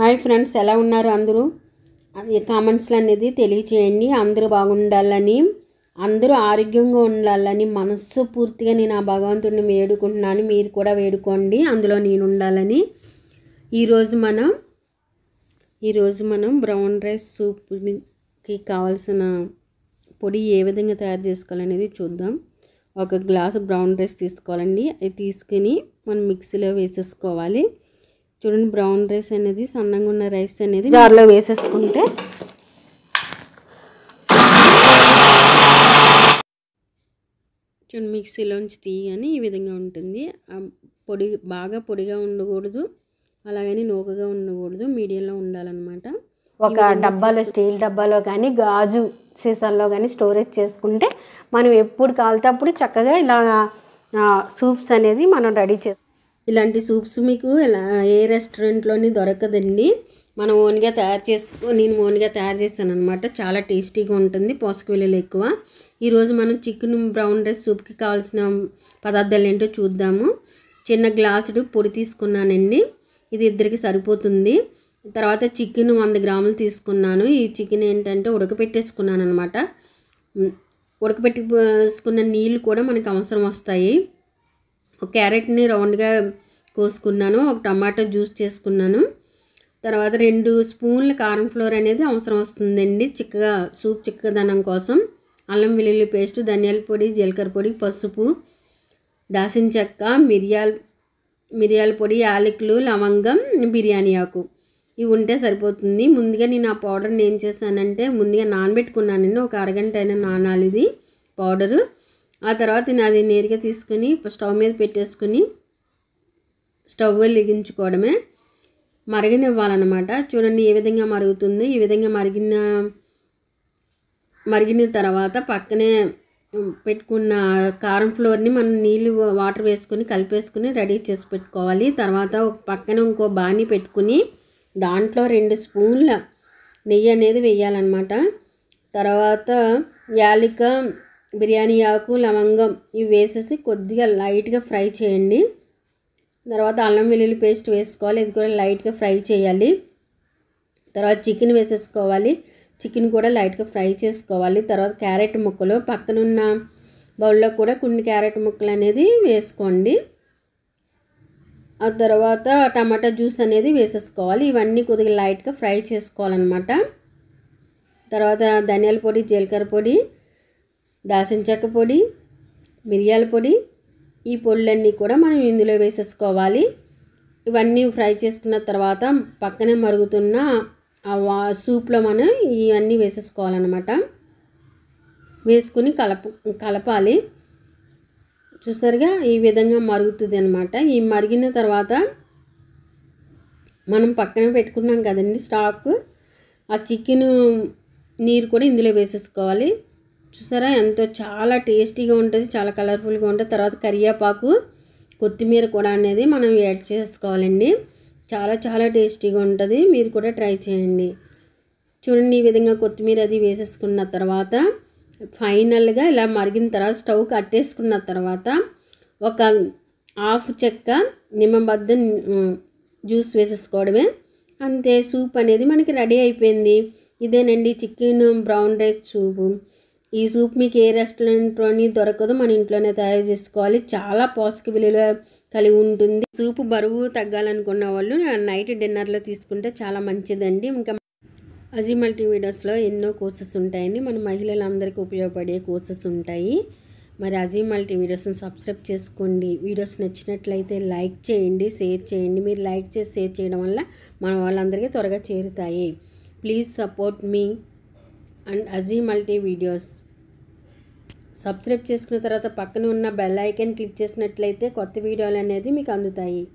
hi friends ఎలా ఉన్నారు అందరూ కామెంట్స్లు అనేది తెలియచేయండి అందరూ బాగుండాలని అందరూ ఆరోగ్యంగా ఉండాలని మనస్సు పూర్తిగా నేను ఆ భగవంతుడిని వేడుకుంటున్నాను మీరు కూడా వేడుకోండి అందులో నేను ఉండాలని ఈరోజు మనం ఈరోజు మనం బ్రౌన్ రైస్ సూప్కి కావాల్సిన పొడి ఏ విధంగా తయారు చేసుకోవాలనేది చూద్దాం ఒక గ్లాసు బ్రౌన్ రైస్ తీసుకోవాలండి అది తీసుకుని మనం మిక్సీలో వేసేసుకోవాలి చూడండి బ్రౌన్ రైస్ అనేది సన్నంగా ఉన్న రైస్ అనేది జార్లో వేసేసుకుంటే చూడండి మిక్సీలోంచి తీయని ఈ విధంగా ఉంటుంది పొడి బాగా పొడిగా ఉండకూడదు అలాగని నూకగా ఉండకూడదు మీడియంలో ఉండాలన్నమాట ఒక డబ్బాలో స్టీల్ డబ్బాలో కానీ గాజు సీసాల్లో కానీ స్టోరేజ్ చేసుకుంటే మనం ఎప్పుడు కాలితే అప్పుడు చక్కగా ఇలా సూప్స్ అనేది మనం రెడీ చేసుకుంటాం ఇలాంటి సూప్స్ మీకు ఎలా ఏ రెస్టారెంట్లోని దొరకదండి మనం ఓన్గా తయారు చేసుకో నేను ఓన్గా తయారు చేస్తాను అనమాట చాలా టేస్టీగా ఉంటుంది పోసక విలువలు ఎక్కువ ఈరోజు మనం చికెన్ బ్రౌన్ రైస్ సూప్కి కావాల్సిన పదార్థాలు ఏంటో చూద్దాము చిన్న గ్లాసుడు పొడి తీసుకున్నానండి ఇది ఇద్దరికి సరిపోతుంది తర్వాత చికెన్ వంద గ్రాములు తీసుకున్నాను ఈ చికెన్ ఏంటంటే ఉడకపెట్టేసుకున్నాను అనమాట ఉడకపెట్టుకున్న నీళ్ళు కూడా మనకు అవసరం వస్తాయి ఒక క్యారెట్ని రౌండ్గా కోసుకున్నాను ఒక టమాటో జ్యూస్ చేసుకున్నాను తర్వాత రెండు స్పూన్ల కార్న్ ఫ్లోర్ అనేది అవసరం వస్తుందండి చిక్కగా సూప్ చిక్కదనం కోసం అల్లం వెల్లుల్లి పేస్ట్ ధనియాల పొడి జీలకర్ర పొడి పసుపు దాసిన చెక్క మిరియాల మిరియాల పొడి యాలకులు లవంగం బిర్యానీ ఆకు ఇవి ఉంటే సరిపోతుంది ముందుగా నేను ఆ పౌడర్ని ఏం చేశానంటే ముందుగా నానబెట్టుకున్నానండి ఒక అరగంట అయినా నానాలిది పౌడరు ఆ తర్వాత అది నేరుగా తీసుకుని స్టవ్ మీద పెట్టేసుకుని స్టవ్ వెలిగించుకోవడమే మరగనివ్వాలన్నమాట చూడండి ఏ విధంగా మరుగుతుంది ఈ విధంగా మరిగిన మరిగిన తర్వాత పక్కనే పెట్టుకున్న కారం ఫ్లోర్ని మనం నీళ్ళు వాటర్ వేసుకొని కలిపేసుకుని రెడీ చేసి పెట్టుకోవాలి తర్వాత పక్కన ఇంకో బాణీ పెట్టుకుని దాంట్లో రెండు స్పూన్ల నెయ్యి అనేది వేయాలన్నమాట తర్వాత యాలిక బిర్యానీ ఆకు లవంగం ఇవి వేసేసి కొద్దిగా లైట్గా ఫ్రై చేయండి తర్వాత అల్లం వెల్లుల్లి పేస్ట్ వేసుకోవాలి ఇది కూడా లైట్గా ఫ్రై చేయాలి తర్వాత చికెన్ వేసేసుకోవాలి చికెన్ కూడా లైట్గా ఫ్రై చేసుకోవాలి తర్వాత క్యారెట్ ముక్కలు పక్కనున్న బౌల్లో కూడా కొన్ని క్యారెట్ ముక్కలు అనేది వేసుకోండి ఆ తర్వాత టమాటా జ్యూస్ అనేది వేసేసుకోవాలి ఇవన్నీ కొద్దిగా లైట్గా ఫ్రై చేసుకోవాలన్నమాట తర్వాత ధనియాల పొడి జీలకర్ర పొడి దాల్చిన చెక్క పొడి మిరియాల పొడి ఈ పొడులన్నీ కూడా మనం ఇందులో వేసేసుకోవాలి ఇవన్నీ ఫ్రై చేసుకున్న తర్వాత పక్కనే మరుగుతున్న ఆ సూప్లో మనం ఇవన్నీ వేసేసుకోవాలన్నమాట వేసుకుని కలప కలపాలి చూసారుగా ఈ విధంగా మరుగుతుంది అనమాట ఈ మరిగిన తర్వాత మనం పక్కన పెట్టుకున్నాం కదండి స్టాక్ ఆ చికెన్ నీరు కూడా ఇందులో వేసేసుకోవాలి చూసారా ఎంతో చాలా టేస్టీగా ఉంటుంది చాలా కలర్ఫుల్గా ఉంటుంది తర్వాత కరివేపాకు కొత్తిమీర కూడా అనేది మనం యాడ్ చేసుకోవాలండి చాలా చాలా టేస్టీగా ఉంటుంది మీరు కూడా ట్రై చేయండి చూడండి ఈ విధంగా కొత్తిమీర అది వేసేసుకున్న తర్వాత ఫైనల్గా ఇలా మరిగిన తర్వాత స్టవ్ కట్టేసుకున్న తర్వాత ఒక హాఫ్ చెక్క నిమ్మబద్ద జ్యూస్ వేసేసుకోవడమే అంతే సూప్ అనేది మనకి రెడీ అయిపోయింది ఇదేనండి చికెన్ బ్రౌన్ రైస్ సూపు ఈ సూప్ మీకు ఏ రెస్టారెంట్లోని దొరకదు మన ఇంట్లోనే తయారు చేసుకోవాలి చాలా పోషక విలువ కలిగి ఉంటుంది సూప్ బరువు తగ్గాలనుకున్న వాళ్ళు నైట్ డిన్నర్లో తీసుకుంటే చాలా మంచిదండి ఇంకా అజీ మల్టీమీడియాస్లో ఎన్నో కోర్సెస్ ఉంటాయండి మన మహిళలందరికీ ఉపయోగపడే కోర్సెస్ ఉంటాయి మరి అజీ మల్టీమీడియాస్ని సబ్స్క్రైబ్ చేసుకోండి వీడియోస్ నచ్చినట్లయితే లైక్ చేయండి షేర్ చేయండి మీరు లైక్ చేసి షేర్ చేయడం వల్ల మన వాళ్ళందరికీ త్వరగా చేరుతాయి ప్లీజ్ సపోర్ట్ మీ and Aji multi videos subscribe చేసుకున్న తర్వాత పక్కన ఉన్న బెల్ ఐకెన్ క్లిక్ చేసినట్లయితే కొత్త వీడియోలు అనేది మీకు అందుతాయి